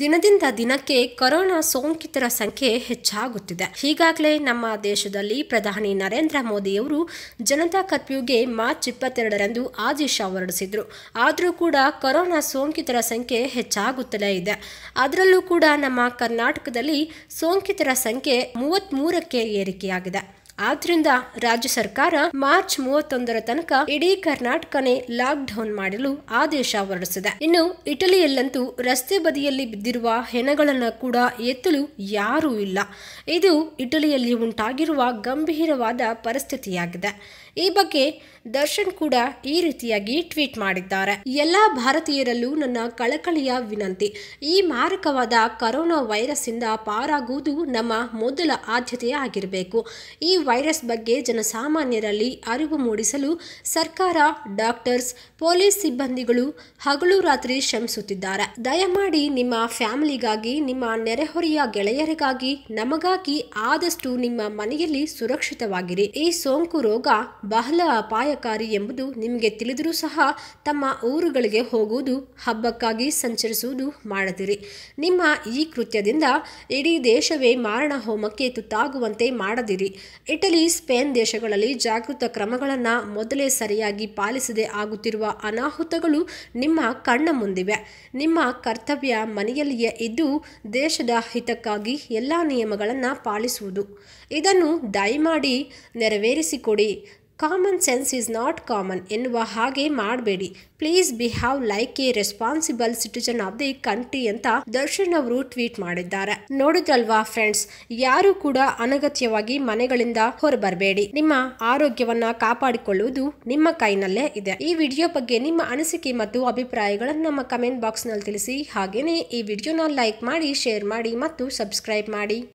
ದಿನದಿಂದ ದಿನಕ್ಕೆ ಕೊರೋನಾ ಸೋಂಕಿತರ ಸಂಖ್ಯೆ ಹೆಚ್ಚಾಗುತ್ತಿದೆ ಈಗಾಗಲೇ ನಮ್ಮ ದೇಶದಲ್ಲಿ ಪ್ರಧಾನಿ ನರೇಂದ್ರ ಮೋದಿಯವರು ಜನತಾ ಕರ್ಫ್ಯೂಗೆ ಮಾರ್ಚ್ ಇಪ್ಪತ್ತೆರಡರಂದು ಆದೇಶ ಹೊರಡಿಸಿದ್ರು ಆದರೂ ಕೂಡ ಕೊರೋನಾ ಸೋಂಕಿತರ ಸಂಖ್ಯೆ ಹೆಚ್ಚಾಗುತ್ತಲೇ ಇದೆ ಅದರಲ್ಲೂ ಕೂಡ ನಮ್ಮ ಕರ್ನಾಟಕದಲ್ಲಿ ಸೋಂಕಿತರ ಸಂಖ್ಯೆ ಮೂವತ್ತ್ಮೂರಕ್ಕೆ ಏರಿಕೆಯಾಗಿದೆ ಆದ್ರಿಂದ ರಾಜ್ಯ ಸರ್ಕಾರ ಮಾರ್ಚ್ ಮೂವತ್ತೊಂದರ ತನಕ ಇಡೀ ಕರ್ನಾಟಕನೇ ಲಾಕ್ ಡೌನ್ ಮಾಡಲು ಆದೇಶ ಹೊರಡಿಸಿದೆ ಇನ್ನು ಇಟಲಿಯಲ್ಲಂತೂ ರಸ್ತೆ ಬದಿಯಲ್ಲಿ ಬಿದ್ದಿರುವ ಹೆಣಗಳನ್ನ ಕೂಡ ಎತ್ತಲು ಯಾರೂ ಇಲ್ಲ ಇದು ಇಟಲಿಯಲ್ಲಿ ಉಂಟಾಗಿರುವ ಗಂಭೀರವಾದ ಪರಿಸ್ಥಿತಿಯಾಗಿದೆ ಈ ಬಗ್ಗೆ ದರ್ಶನ್ ಕೂಡ ಈ ರೀತಿಯಾಗಿ ಟ್ವೀಟ್ ಮಾಡಿದ್ದಾರೆ ಎಲ್ಲ ಭಾರತೀಯರಲ್ಲೂ ನನ್ನ ಕಳಕಳಿಯ ವಿನಂತಿ ಈ ಮಾರಕವಾದ ಕರೋನಾ ವೈರಸ್ಸಿಂದ ಪಾರಾಗುವುದು ನಮ್ಮ ಮೊದಲ ಆದ್ಯತೆ ಆಗಿರಬೇಕು ಈ ವೈರಸ್ ಬಗ್ಗೆ ಜನಸಾಮಾನ್ಯರಲ್ಲಿ ಅರಿವು ಮೂಡಿಸಲು ಸರ್ಕಾರ ಡಾಕ್ಟರ್ಸ್ ಪೊಲೀಸ್ ಸಿಬ್ಬಂದಿಗಳು ಹಗಲು ರಾತ್ರಿ ಶ್ರಮಿಸುತ್ತಿದ್ದಾರೆ ದಯಮಾಡಿ ನಿಮ್ಮ ಫ್ಯಾಮಿಲಿಗಾಗಿ ನಿಮ್ಮ ನೆರೆಹೊರೆಯ ಗೆಳೆಯರಿಗಾಗಿ ನಮಗಾಗಿ ಆದಷ್ಟು ನಿಮ್ಮ ಮನೆಯಲ್ಲಿ ಸುರಕ್ಷಿತವಾಗಿರಿ ಈ ಸೋಂಕು ರೋಗ ಬಹಳ ಅಪಾಯಕಾರಿ ಎಂಬುದು ನಿಮಗೆ ತಿಳಿದರೂ ಸಹ ತಮ್ಮ ಊರುಗಳಿಗೆ ಹೋಗುವುದು ಹಬ್ಬಕ್ಕಾಗಿ ಸಂಚರಿಸುವುದು ಮಾಡದಿರಿ ನಿಮ್ಮ ಈ ಕೃತ್ಯದಿಂದ ಇಡೀ ದೇಶವೇ ಮಾರಣ ಹೋಮಕ್ಕೆ ತುತ್ತಾಗುವಂತೆ ಮಾಡದಿರಿ ಇಟಲಿ ಸ್ಪೇನ್ ದೇಶಗಳಲ್ಲಿ ಜಾಗೃತ ಕ್ರಮಗಳನ್ನು ಮೊದಲೇ ಸರಿಯಾಗಿ ಪಾಲಿಸದೆ ಆಗುತ್ತಿರುವ ಅನಾಹುತಗಳು ನಿಮ್ಮ ಕಣ್ಣ ಮುಂದಿವೆ ನಿಮ್ಮ ಕರ್ತವ್ಯ ಮನೆಯಲ್ಲಿಯೇ ಇದ್ದು ದೇಶದ ಹಿತಕ್ಕಾಗಿ ಎಲ್ಲ ನಿಯಮಗಳನ್ನು ಪಾಲಿಸುವುದು ಇದನ್ನು ದಯಮಾಡಿ ನೆರವೇರಿಸಿಕೊಡಿ common sense is not common ಎನ್ನುವ ಹಾಗೆ ಮಾಡಬೇಡಿ please behave like a responsible citizen of the country ಅಂತ ದರ್ಶನ್ ಅವರು ಟ್ವೀಟ್ ಮಾಡಿದ್ದಾರೆ ನೋಡಿದ್ರಲ್ವಾ ಫ್ರೆಂಡ್ಸ್ ಯಾರು ಕೂಡ ಅನಗತ್ಯವಾಗಿ ಮನೆಗಳಿಂದ ಹೊರಬರಬೇಡಿ ನಿಮ್ಮ ಆರೋಗ್ಯವನ್ನ ಕಾಪಾಡಿಕೊಳ್ಳುವುದು ನಿಮ್ಮ ಕೈನಲ್ಲೇ ಇದೆ ಈ ವಿಡಿಯೋ ಬಗ್ಗೆ ನಿಮ್ಮ ಅನಿಸಿಕೆ ಮತ್ತು ಅಭಿಪ್ರಾಯಗಳನ್ನು ನಮ್ಮ ಕಮೆಂಟ್ ಬಾಕ್ಸ್ ನಲ್ಲಿ ತಿಳಿಸಿ ಹಾಗೇನೆ ಈ ವಿಡಿಯೋನ ಲೈಕ್ ಮಾಡಿ ಶೇರ್ ಮಾಡಿ ಮತ್ತು ಸಬ್ಸ್ಕ್ರೈಬ್ ಮಾಡಿ